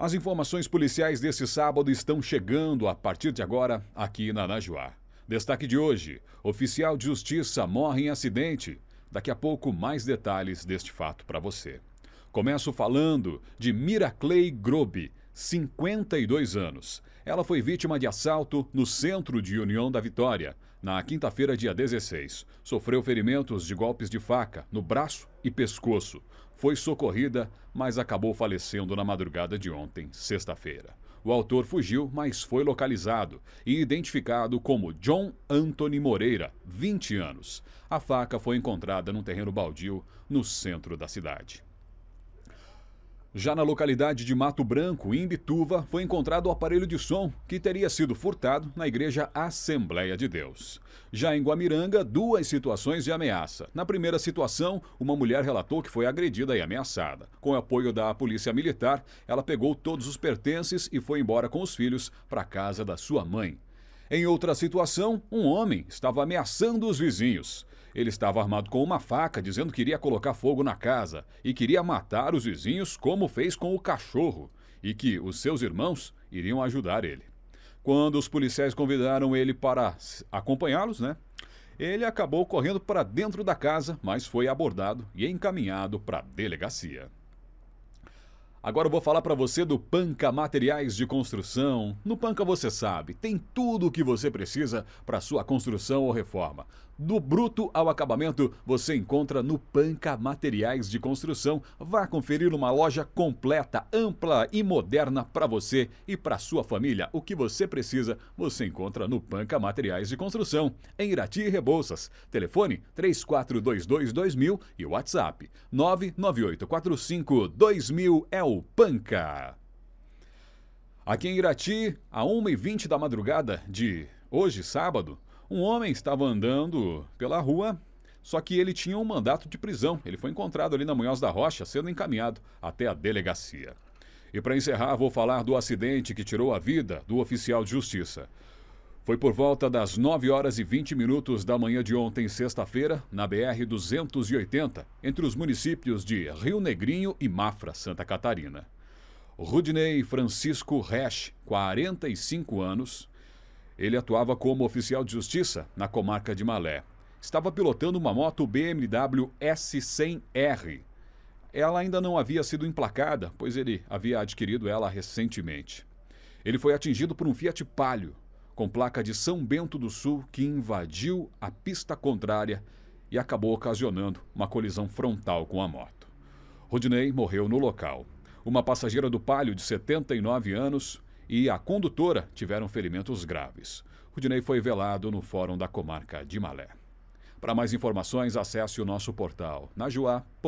As informações policiais desse sábado estão chegando a partir de agora aqui na Najuá. Destaque de hoje: oficial de justiça morre em acidente. Daqui a pouco, mais detalhes deste fato para você. Começo falando de Miraclay Grobe, 52 anos. Ela foi vítima de assalto no centro de União da Vitória, na quinta-feira, dia 16. Sofreu ferimentos de golpes de faca no braço e pescoço. Foi socorrida, mas acabou falecendo na madrugada de ontem, sexta-feira. O autor fugiu, mas foi localizado e identificado como John Anthony Moreira, 20 anos. A faca foi encontrada num terreno baldio no centro da cidade. Já na localidade de Mato Branco, em Bituva, foi encontrado o aparelho de som que teria sido furtado na igreja Assembleia de Deus. Já em Guamiranga, duas situações de ameaça. Na primeira situação, uma mulher relatou que foi agredida e ameaçada. Com o apoio da polícia militar, ela pegou todos os pertences e foi embora com os filhos para a casa da sua mãe. Em outra situação, um homem estava ameaçando os vizinhos. Ele estava armado com uma faca, dizendo que iria colocar fogo na casa e queria matar os vizinhos, como fez com o cachorro, e que os seus irmãos iriam ajudar ele. Quando os policiais convidaram ele para acompanhá-los, né? Ele acabou correndo para dentro da casa, mas foi abordado e encaminhado para a delegacia. Agora eu vou falar para você do Panca Materiais de Construção. No Panca você sabe, tem tudo o que você precisa para sua construção ou reforma. Do bruto ao acabamento, você encontra no Panca Materiais de Construção. Vá conferir uma loja completa, ampla e moderna para você e para sua família. O que você precisa, você encontra no Panca Materiais de Construção, em Irati e Rebouças. Telefone 3422 2000 e WhatsApp 99845 2000 é Panca. Aqui em Irati, a 1h20 da madrugada de hoje, sábado, um homem estava andando pela rua, só que ele tinha um mandato de prisão. Ele foi encontrado ali na Munhoz da Rocha, sendo encaminhado até a delegacia. E para encerrar, vou falar do acidente que tirou a vida do oficial de justiça. Foi por volta das 9 horas e 20 minutos da manhã de ontem, sexta-feira, na BR 280, entre os municípios de Rio Negrinho e Mafra, Santa Catarina. Rudney Francisco Resch, 45 anos, ele atuava como oficial de justiça na comarca de Malé. Estava pilotando uma moto BMW S100R. Ela ainda não havia sido emplacada, pois ele havia adquirido ela recentemente. Ele foi atingido por um Fiat Palio, com placa de São Bento do Sul que invadiu a pista contrária e acabou ocasionando uma colisão frontal com a moto. Rodinei morreu no local. Uma passageira do Palio, de 79 anos, e a condutora tiveram ferimentos graves. Rodinei foi velado no Fórum da Comarca de Malé. Para mais informações, acesse o nosso portal najuá.com.br.